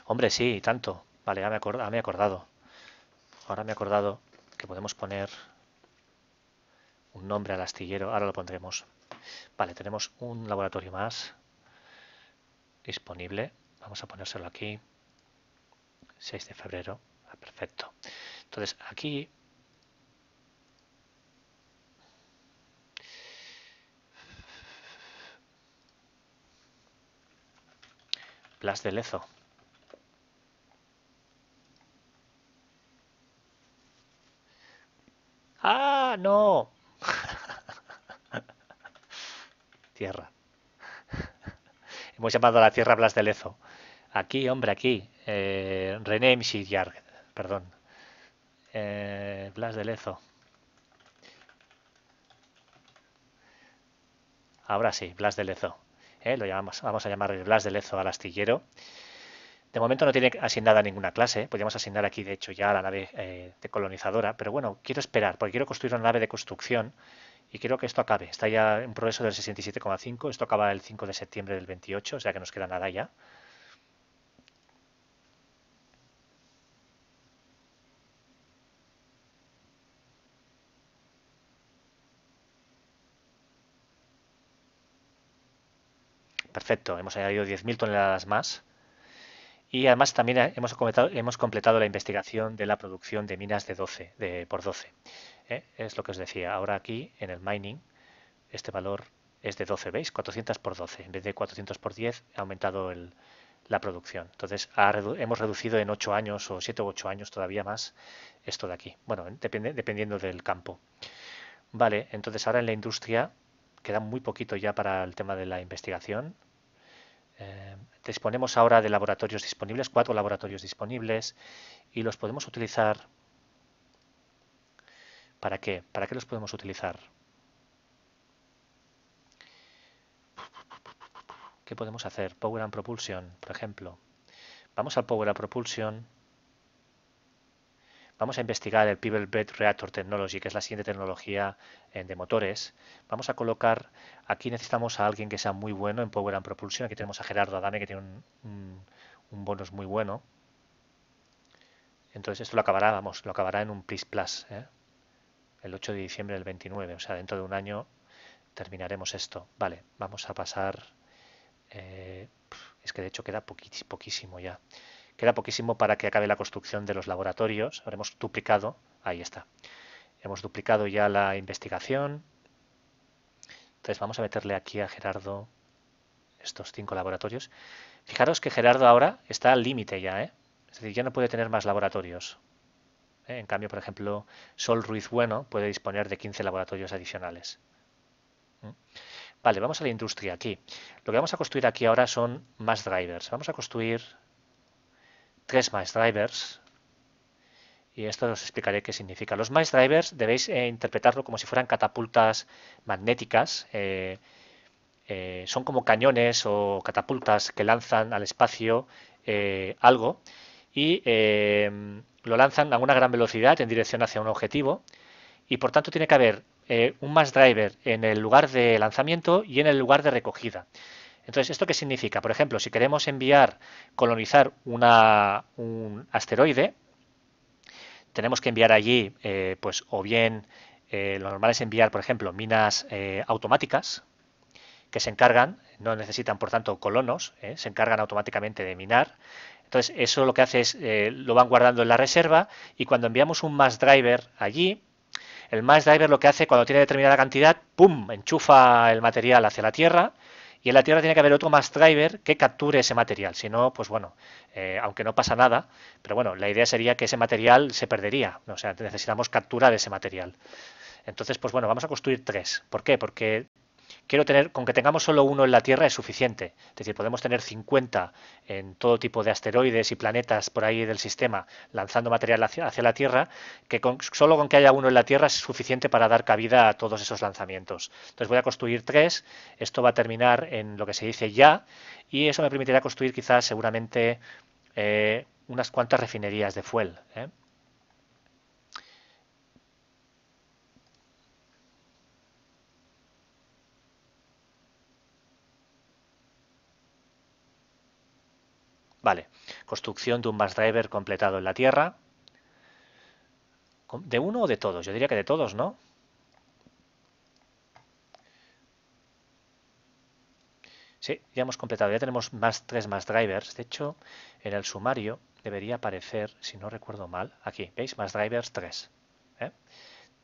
Speaker 1: Hombre, sí, tanto. Vale, ya me he acordado ahora me he acordado que podemos poner un nombre al astillero, ahora lo pondremos. Vale, tenemos un laboratorio más disponible. Vamos a ponérselo aquí. 6 de febrero. Ah, perfecto. Entonces aquí Plas de Lezo. ¡Ah, no! tierra. Hemos llamado a la tierra Blas de Lezo. Aquí, hombre, aquí. Eh, René perdón. Eh, Blas de Lezo. Ahora sí, Blas de Lezo. Eh, lo llamamos, vamos a llamar Blas de Lezo al astillero. De momento no tiene asignada ninguna clase. Podríamos asignar aquí, de hecho, ya la nave eh, de colonizadora, Pero bueno, quiero esperar, porque quiero construir una nave de construcción y quiero que esto acabe. Está ya en progreso del 67,5. Esto acaba el 5 de septiembre del 28, o sea que nos queda nada ya. Perfecto, hemos añadido 10.000 toneladas más. Y además también eh, hemos completado, hemos completado la investigación de la producción de minas de 12, de, por 12. ¿eh? Es lo que os decía. Ahora aquí en el mining este valor es de 12, ¿veis? 400 por 12. En vez de 400 por 10 ha aumentado el, la producción. Entonces hemos reducido en 8 años o 7 u 8 años todavía más esto de aquí. Bueno, depende, dependiendo del campo. Vale, entonces ahora en la industria queda muy poquito ya para el tema de la investigación. Eh, disponemos ahora de laboratorios disponibles, cuatro laboratorios disponibles, y los podemos utilizar. ¿Para qué? ¿Para qué los podemos utilizar? ¿Qué podemos hacer? Power and Propulsion, por ejemplo. Vamos al Power and Propulsion. Vamos a investigar el pebble Bed Reactor Technology, que es la siguiente tecnología eh, de motores. Vamos a colocar, aquí necesitamos a alguien que sea muy bueno en Power and Propulsion. Aquí tenemos a Gerardo Adame, que tiene un, bonus muy bueno. Entonces esto lo acabará, vamos, lo acabará en un Plus Plus, ¿eh? el 8 de diciembre del 29, o sea, dentro de un año terminaremos esto. Vale, vamos a pasar... Eh, es que de hecho queda poquísimo ya. Queda poquísimo para que acabe la construcción de los laboratorios. hemos duplicado, ahí está. Hemos duplicado ya la investigación. Entonces vamos a meterle aquí a Gerardo estos cinco laboratorios. Fijaros que Gerardo ahora está al límite ya, ¿eh? es decir, ya no puede tener más laboratorios. ¿eh? En cambio, por ejemplo, Sol Ruiz Bueno puede disponer de 15 laboratorios adicionales. Vale, vamos a la industria aquí. Lo que vamos a construir aquí ahora son más drivers. Vamos a construir tres Drivers, Y esto os explicaré qué significa. Los Drivers debéis eh, interpretarlo como si fueran catapultas magnéticas. Eh, eh, son como cañones o catapultas que lanzan al espacio algo y lo lanzan a una gran velocidad en dirección hacia un objetivo. Y por tanto tiene que haber un Driver en el lugar de lanzamiento y en el lugar de recogida. Entonces, ¿esto qué significa? Por ejemplo, si queremos enviar, colonizar un asteroide, tenemos que enviar allí, eh, pues, o bien eh, lo normal es enviar, por ejemplo, minas eh, automáticas que se encargan, no necesitan, por tanto, colonos, se encargan automáticamente de minar. Entonces, eso lo que hace es, lo van guardando en la reserva y cuando enviamos un mass driver allí, el mass driver lo que hace cuando tiene determinada cantidad, ¡pum!, enchufa el material hacia la Tierra y en la Tierra tiene que haber otro más driver que capture ese material. Si no, pues bueno, eh, aunque no pasa nada, pero bueno, la idea sería que ese material se perdería. O sea, necesitamos capturar ese material. Entonces, pues bueno, vamos a construir tres. ¿Por qué? Porque quiero tener, con que tengamos solo uno en la Tierra es suficiente. Es decir, podemos tener 50 en todo tipo de asteroides y planetas por ahí del sistema lanzando material hacia, la Tierra, que solo con que haya uno en la Tierra es suficiente para dar cabida a todos esos lanzamientos. Entonces voy a construir tres, esto va a terminar en lo que se dice ya, y eso me permitirá construir quizás seguramente eh, unas cuantas refinerías de fuel. ¿eh? Vale, construcción de un Mass driver completado en la Tierra. ¿De uno o de todos? Yo diría que de todos, ¿no? Sí, ya hemos completado, ya tenemos más tres más drivers. De hecho, en el sumario debería aparecer, si no recuerdo mal, aquí, ¿veis? Más drivers 3. ¿eh?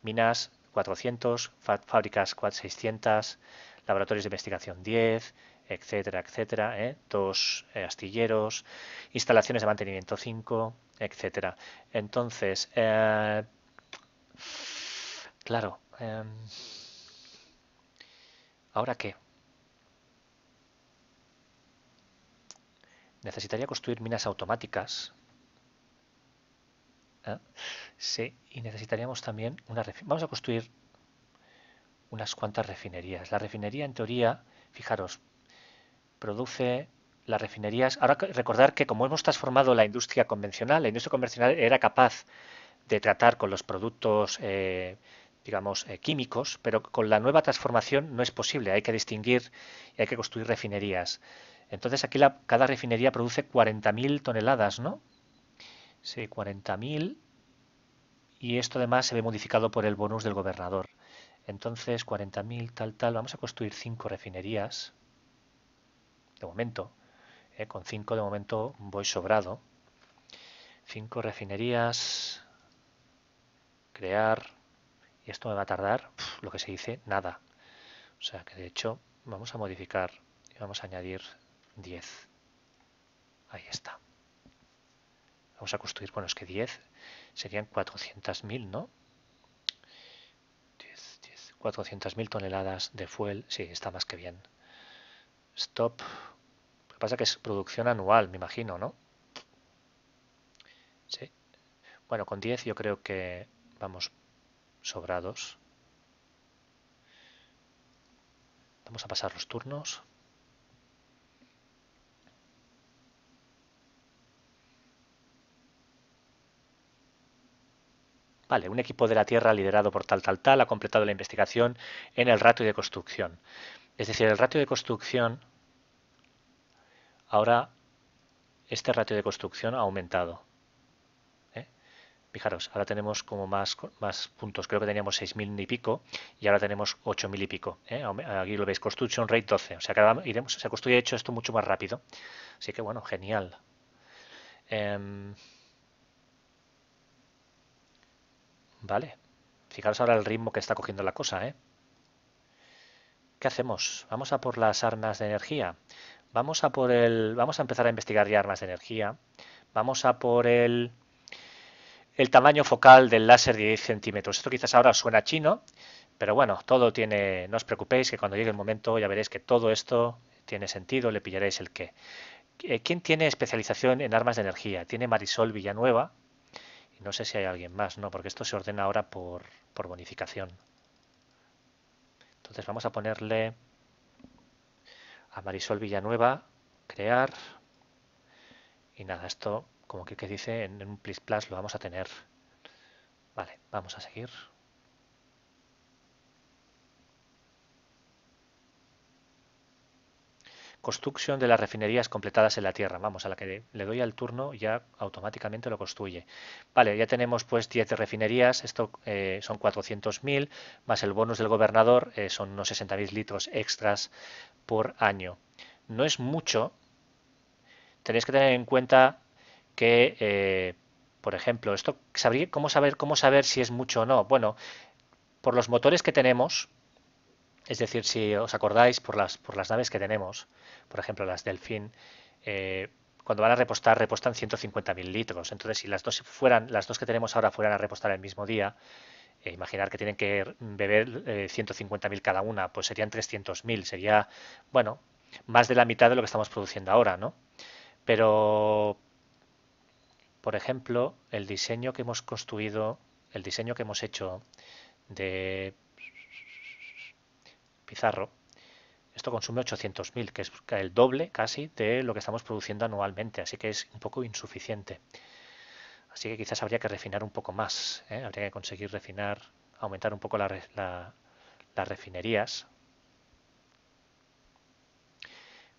Speaker 1: Minas 400, fábricas 600, laboratorios de investigación 10, etcétera, etcétera, ¿eh? dos eh, astilleros, instalaciones de mantenimiento 5, etcétera. Entonces, eh, claro, em, ¿ahora qué? Necesitaría construir minas automáticas. Sí, y necesitaríamos también una... Vamos a construir unas cuantas refinerías. La refinería, en teoría, fijaros, produce las refinerías. Ahora recordar que como hemos transformado la industria convencional, la industria convencional era capaz de tratar con los productos, eh, digamos, eh, químicos, pero con la nueva transformación no es posible. Hay que distinguir y hay que construir refinerías. Entonces aquí la, cada refinería produce 40.000 toneladas, ¿no? Sí, 40.000. Y esto además se ve modificado por el bonus del gobernador. Entonces, 40.000, tal, tal. Vamos a construir cinco refinerías momento. ¿eh? con 5 de momento voy sobrado. 5 refinerías. Crear. Y esto me va a tardar, lo que se dice, nada. O sea que de hecho vamos a modificar y vamos a añadir 10. Ahí está. Vamos a construir, bueno, es que 10 serían 400.000, ¿no? 10, 10, 400.000 toneladas de fuel. Sí, está más que bien. Stop pasa que es producción anual, me imagino, ¿no? Sí. Bueno, con 10 yo creo que vamos sobrados. Vamos a pasar los turnos. Vale, un equipo de la Tierra liderado por tal, tal, tal ha completado la investigación en el ratio de construcción. Es decir, el ratio de construcción Ahora este ratio de construcción ha aumentado. ¿eh? Fijaros, ahora tenemos como más, más puntos, creo que teníamos 6.000 y pico y ahora tenemos 8.000 y pico. ¿eh? Aquí lo veis, construction rate 12, o sea, iremos, se construye hecho esto mucho más rápido. Así que bueno, genial. Em, vale, fijaros ahora el ritmo que está cogiendo la cosa. ¿eh? ¿Qué hacemos? ¿Vamos a por las armas de energía? Vamos a por el. Vamos a empezar a investigar ya armas de energía. Vamos a por el. El tamaño focal del láser de 10 centímetros. Esto quizás ahora suena chino, pero bueno, todo tiene. No os preocupéis que cuando llegue el momento ya veréis que todo esto tiene sentido, le pillaréis el qué. Eh, ¿Quién tiene especialización en armas de energía? Tiene Marisol Villanueva. Y no sé si hay alguien más, ¿no? Porque esto se ordena ahora por, por bonificación. Entonces vamos a ponerle Amarisol Marisol Villanueva, crear. Y nada, esto, como que, dice, en un plus plus lo vamos a tener. Vale, vamos a seguir. construcción de las refinerías completadas en la Tierra. Vamos, a la que le doy al turno ya automáticamente lo construye. Vale, ya tenemos pues 10 refinerías, esto eh, son 400.000, más el bonus del gobernador eh, son unos 60.000 litros extras por año. No es mucho, tenéis que tener en cuenta que, eh, por ejemplo, esto, cómo, saber, ¿cómo saber si es mucho o no? Bueno, por los motores que tenemos, es decir, si os acordáis por las, por las naves que tenemos, por ejemplo las Delfín, eh, cuando van a repostar, repostan 150.000 litros. Entonces, si las dos, fueran, las dos que tenemos ahora fueran a repostar el mismo día, eh, imaginar que tienen que beber 150.000 eh, cada una, pues serían 300.000. Sería, bueno, más de la mitad de lo que estamos produciendo ahora, ¿no? Pero, por ejemplo, el diseño que hemos construido, el diseño que hemos hecho de Pizarro, esto consume 800.000, que es el doble casi de lo que estamos produciendo anualmente, así que es un poco insuficiente. Así que quizás habría que refinar un poco más, ¿eh? habría que conseguir refinar, aumentar un poco las refinerías.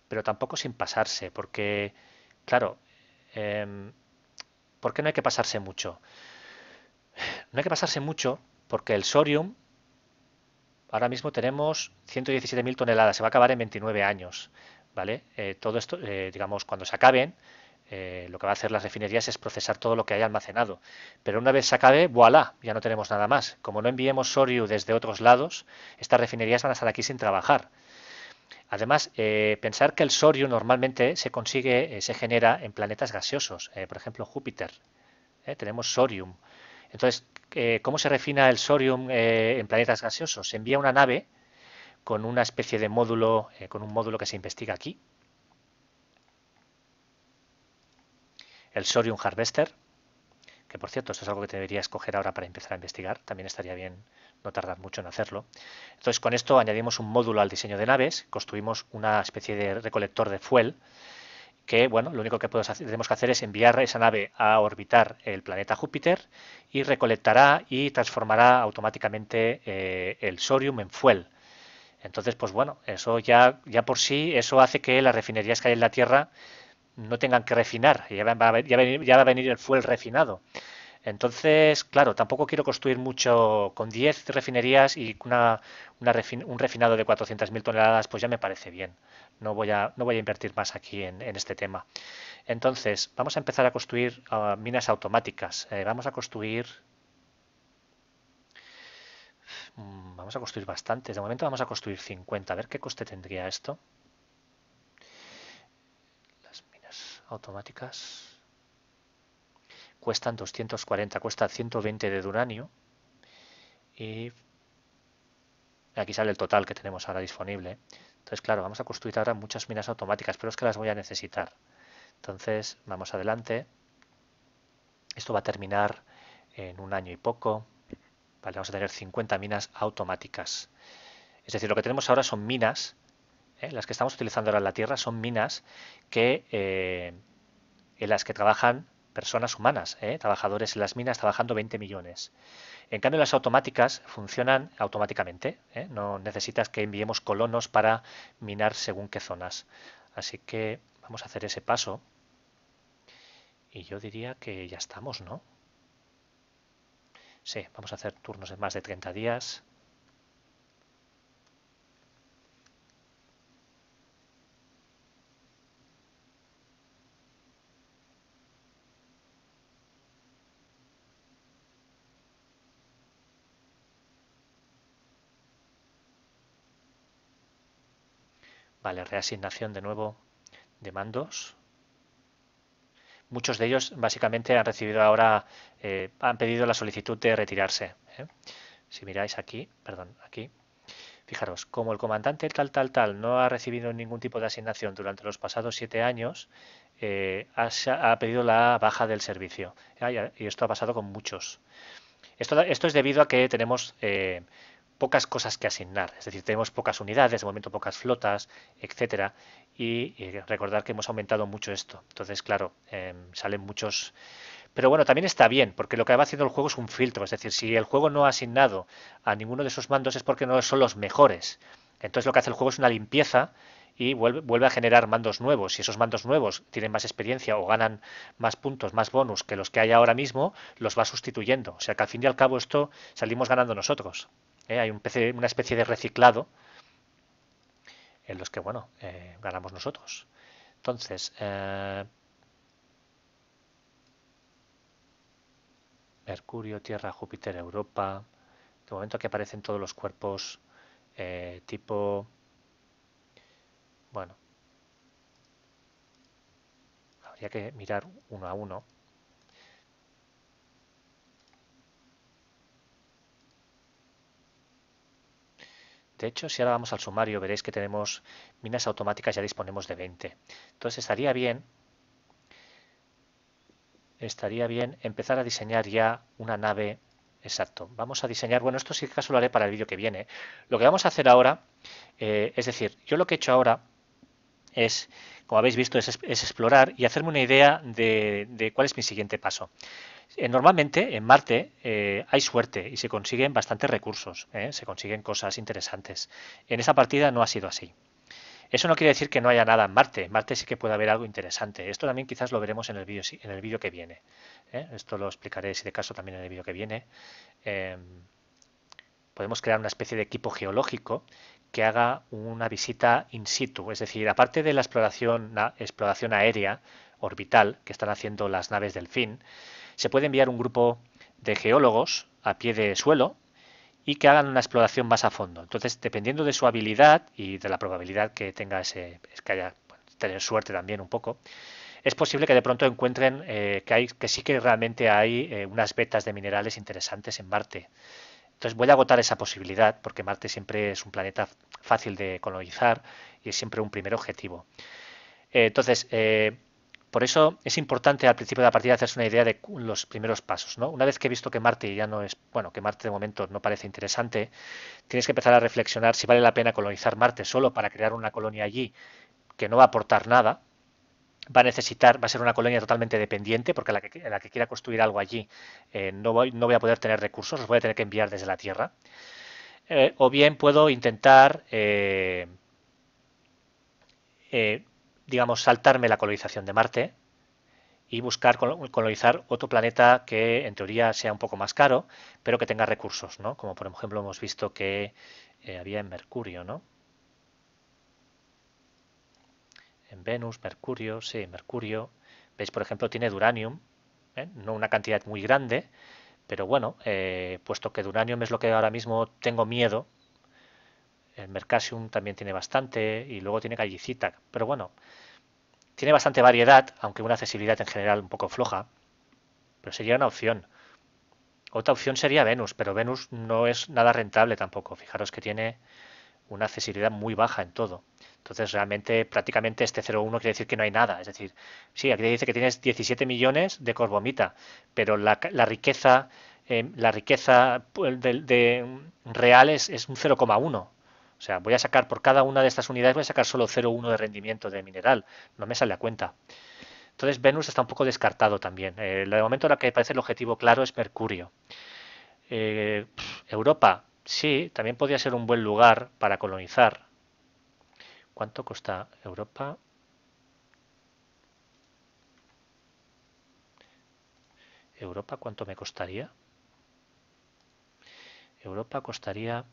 Speaker 1: Pero tampoco sin pasarse, porque, claro, em, ¿por qué no hay que pasarse mucho? No hay que pasarse mucho porque el sorium Ahora mismo tenemos 117.000 toneladas, se va a acabar en 29 años. ¿vale? Eh, todo esto, eh, digamos, cuando se acaben, eh, lo que va a hacer las refinerías es procesar todo lo que hay almacenado. Pero una vez se acabe, voilà, ya no tenemos nada más. Como no enviemos sorio desde otros lados, estas refinerías van a estar aquí sin trabajar. Además, pensar que el sorio normalmente se consigue, se genera en planetas gaseosos, por ejemplo Júpiter. tenemos sorium, entonces, eh, ¿cómo se refina el sorium eh, en planetas gaseosos? Se envía una nave con una especie de módulo, eh, con un módulo que se investiga aquí, el sorium harvester, que por cierto, esto es algo que debería escoger ahora para empezar a investigar, también estaría bien no tardar mucho en hacerlo. Entonces, con esto añadimos un módulo al diseño de naves, construimos una especie de recolector de fuel, que bueno, lo único que tenemos que hacer es enviar esa nave a orbitar el planeta Júpiter y recolectará y transformará automáticamente eh, el sorium en fuel. Entonces, pues bueno, eso ya, ya por sí, eso hace que las refinerías que hay en la Tierra no tengan que refinar, ya va, ya va a venir el fuel refinado. Entonces, claro, tampoco quiero construir mucho con 10 refinerías y un refinado de 400.000 toneladas, pues ya me parece bien. No voy a, no voy a invertir más aquí en, este tema. Entonces, vamos a empezar a construir ah, minas automáticas. Eh, vamos a construir... Mm, vamos a construir bastantes. De momento vamos a construir 50. A ver qué coste tendría esto. Las minas automáticas cuestan 240, cuesta 120 de duranio y aquí sale el total que tenemos ahora disponible. Entonces, claro, vamos a construir ahora muchas minas automáticas, pero es que las voy a necesitar. Entonces, vamos adelante. Esto va a terminar en un año y poco. vamos a tener 50 minas automáticas. Es decir, lo que tenemos ahora son minas, ¿eh? las que estamos utilizando ahora en la Tierra son minas que, eh, en las que trabajan personas humanas, ¿eh? trabajadores en las minas trabajando 20 millones. En cambio, las automáticas funcionan automáticamente. ¿eh? No necesitas que enviemos colonos para minar según qué zonas. Así que vamos a hacer ese paso. Y yo diría que ya estamos, ¿no? Sí, vamos a hacer turnos de más de 30 días. Vale, reasignación de nuevo de mandos. Muchos de ellos básicamente han recibido ahora, eh, han pedido la solicitud de retirarse. ¿eh? Si miráis aquí, perdón, aquí, Fijaros, como el comandante tal, tal, tal no ha recibido ningún tipo de asignación durante los pasados siete años, eh, ha, pedido la baja del servicio. Ah, y esto ha pasado con muchos. Esto, esto es debido a que tenemos pocas cosas que asignar, es decir, tenemos pocas unidades, de momento pocas flotas, etcétera, y, recordar que hemos aumentado mucho esto. Entonces, claro, em, salen muchos. Pero bueno, también está bien, porque lo que va haciendo el juego es un filtro, es decir, si el juego no ha asignado a ninguno de esos mandos es porque no son los mejores. Entonces, lo que hace el juego es una limpieza y vuelve, vuelve, a generar mandos nuevos. Si esos mandos nuevos tienen más experiencia o ganan más puntos, más bonus que los que hay ahora mismo, los va sustituyendo. O sea que al fin y al cabo esto salimos ganando nosotros. ¿eh? hay un una especie de reciclado en los que bueno eh, ganamos nosotros entonces eh, Mercurio Tierra Júpiter Europa de momento aquí aparecen todos los cuerpos tipo bueno habría que mirar uno a uno De hecho, si ahora vamos al sumario, veréis que tenemos minas automáticas, ya disponemos de 20. Entonces estaría bien, estaría bien empezar a diseñar ya una nave Exacto. Vamos a diseñar, bueno, esto sí que caso lo haré para el vídeo que viene. Lo que vamos a hacer ahora, eh, es decir, yo lo que he hecho ahora es, como habéis visto, es, explorar y hacerme una idea de, cuál es mi siguiente paso. Eh, normalmente en Marte eh, hay suerte y se consiguen bastantes recursos, ¿eh? se consiguen cosas interesantes. En esta partida no ha sido así. Eso no quiere decir que no haya nada en Marte. Marte sí que puede haber algo interesante. Esto también quizás lo veremos en el vídeo en el vídeo que viene. Esto lo explicaré si de caso también en el vídeo que viene em, podemos crear una especie de equipo geológico que haga una visita in situ, es decir, aparte de la exploración, la exploración aérea orbital que están haciendo las naves del fin, se puede enviar un grupo de geólogos a pie de suelo y que hagan una exploración más a fondo. Entonces, dependiendo de su habilidad y de la probabilidad que tenga ese, que haya tener suerte también un poco, es posible que de pronto encuentren eh, que, hay, que sí que realmente hay eh, unas vetas de minerales interesantes en Marte. Entonces voy a agotar esa posibilidad, porque Marte siempre es un planeta fácil de colonizar y es siempre un primer objetivo. Eh, entonces, eh, por eso es importante al principio de la partida hacerse una idea de los primeros pasos. ¿no? Una vez que he visto que Marte ya no es, bueno, que Marte de momento no parece interesante, tienes que empezar a reflexionar si vale la pena colonizar Marte solo para crear una colonia allí que no va a aportar nada, va a necesitar, va a ser una colonia totalmente dependiente, porque la que, quiera construir algo allí eh, no, voy, no voy a poder tener recursos, los voy a tener que enviar desde la Tierra. Eh, o bien puedo intentar, eh, digamos, saltarme la colonización de Marte y buscar colonizar otro planeta que en teoría sea un poco más caro, pero que tenga recursos, ¿no? Como por ejemplo hemos visto que había en Mercurio, ¿no? Venus, Mercurio, sí, Mercurio. Veis, por ejemplo, tiene duranium, ¿eh? no una cantidad muy grande, pero bueno, eh, puesto que duranium es lo que ahora mismo tengo miedo, el mercasium también tiene bastante y luego tiene gallicita, pero bueno, tiene bastante variedad, aunque una accesibilidad en general un poco floja, pero sería una opción. Otra opción sería Venus, pero Venus no es nada rentable tampoco. Fijaros que tiene una accesibilidad muy baja en todo. Entonces, realmente, prácticamente este 0,1 quiere decir que no hay nada. Es decir, sí, aquí dice que tienes 17 millones de corbomita, pero la, riqueza, la riqueza eh, pues, real es, un 0,1. O sea, voy a sacar por cada una de estas unidades, voy a sacar solo 0,1 de rendimiento de mineral. No me sale a cuenta. Entonces Venus está un poco descartado también. de eh, momento la que parece el objetivo claro es Mercurio. Eh, Europa, sí, también podría ser un buen lugar para colonizar. ¿Cuánto cuesta Europa? Europa, ¿cuánto me costaría? Europa costaría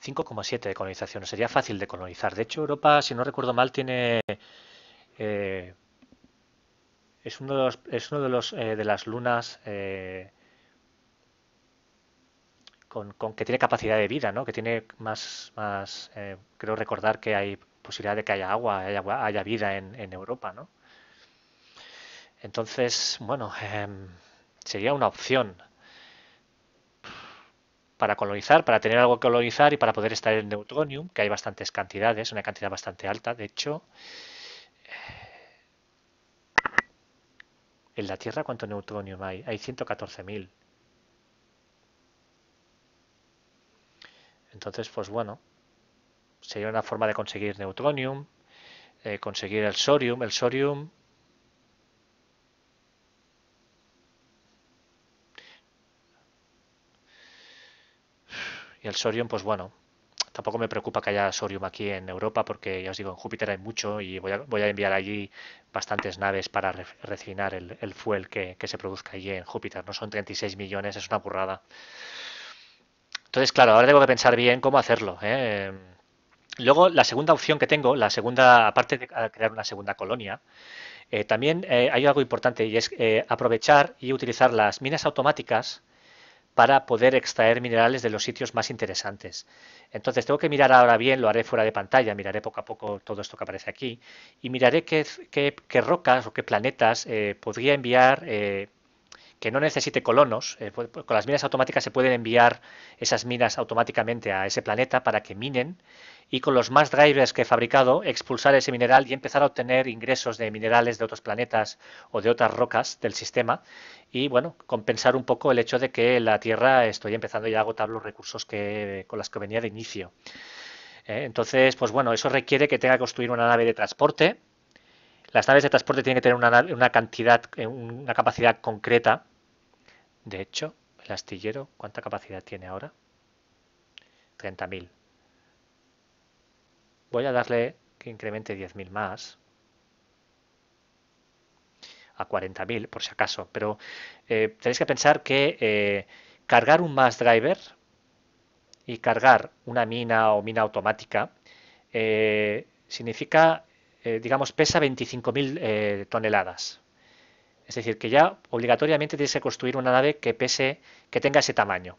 Speaker 1: 5,7 de colonización. Sería fácil de colonizar. De hecho, Europa, si no recuerdo mal, tiene... Eh, es uno de, los, es uno de, los, eh, de las lunas eh, con, que tiene capacidad de vida, ¿no? Que tiene más, más eh, creo recordar que hay posibilidad de que haya agua, haya, haya vida en, Europa, ¿no? Entonces, bueno, em, sería una opción para colonizar, para tener algo que colonizar y para poder estar en Neutronium, que hay bastantes cantidades, una cantidad bastante alta, de hecho. ¿En la Tierra cuánto neutronium hay? Hay 114.000. Entonces, pues bueno, sería una forma de conseguir neutronium, eh, conseguir el sorium. El sorium y el sorium, pues bueno, tampoco me preocupa que haya sorium aquí en Europa porque ya os digo, en Júpiter hay mucho y voy a, enviar allí bastantes naves para refinar el, fuel que, que, se produzca allí en Júpiter. No son 36 millones, es una burrada. Entonces, claro, ahora tengo que pensar bien cómo hacerlo. ¿eh? Luego, la segunda opción que tengo, la segunda, aparte de crear una segunda colonia, eh, también eh, hay algo importante y es aprovechar y utilizar las minas automáticas para poder extraer minerales de los sitios más interesantes. Entonces tengo que mirar ahora bien, lo haré fuera de pantalla, miraré poco a poco todo esto que aparece aquí y miraré qué, qué rocas o qué planetas podría enviar que no necesite colonos. Eh, pues, pues, con las minas automáticas se pueden enviar esas minas automáticamente a ese planeta para que minen y con los más drivers que he fabricado expulsar ese mineral y empezar a obtener ingresos de minerales de otros planetas o de otras rocas del sistema y bueno, compensar un poco el hecho de que la Tierra estoy empezando ya a agotar los recursos que, con los que venía de inicio. Eh, entonces, pues bueno, eso requiere que tenga que construir una nave de transporte las naves de transporte tienen que tener una, cantidad, eh, una capacidad concreta. De hecho, el astillero, ¿cuánta capacidad tiene ahora? 30.000. Voy a darle que incremente 10.000 más a 40.000 por si acaso, pero eh, tenéis que pensar que eh, cargar un más driver y cargar una mina o mina automática significa eh, digamos, pesa 25.000 eh, toneladas. Es decir, que ya obligatoriamente tienes que construir una nave que pese, que tenga ese tamaño.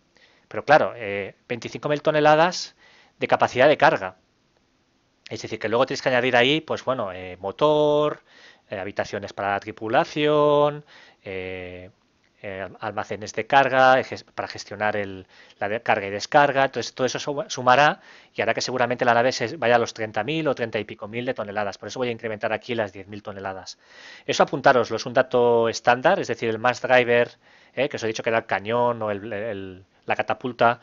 Speaker 1: Pero claro, 25.000 eh, toneladas de capacidad de carga. Es decir, que luego tienes que añadir ahí, pues bueno, motor, habitaciones para la tripulación, eh, almacenes de carga, para gestionar la carga y descarga. Entonces, todo eso sumará y hará que seguramente la nave se vaya a los 30.000 o 30 y pico mil de toneladas. Por eso voy a incrementar aquí las 10.000 toneladas. Eso lo es un dato estándar, es decir, el mass driver, eh, que os he dicho que era el cañón o la catapulta,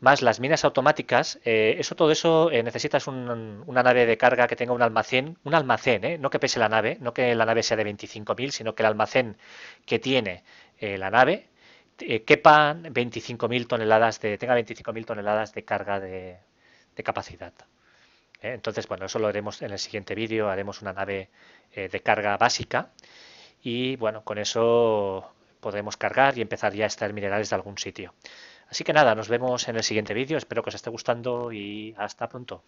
Speaker 1: más las minas automáticas, eh, eso todo eso necesitas una nave de carga que tenga un almacén, un almacén, no que pese la nave, no que la nave sea de 25.000, sino que el almacén que tiene eh, la nave eh, quepan 25.000 toneladas de, tenga 25.000 toneladas de carga de, capacidad. Eh, entonces, bueno, eso lo haremos en el siguiente vídeo, haremos una nave de carga básica y bueno, con eso podremos cargar y empezar ya a extraer minerales de algún sitio. Así que nada, nos vemos en el siguiente vídeo, espero que os esté gustando y hasta pronto.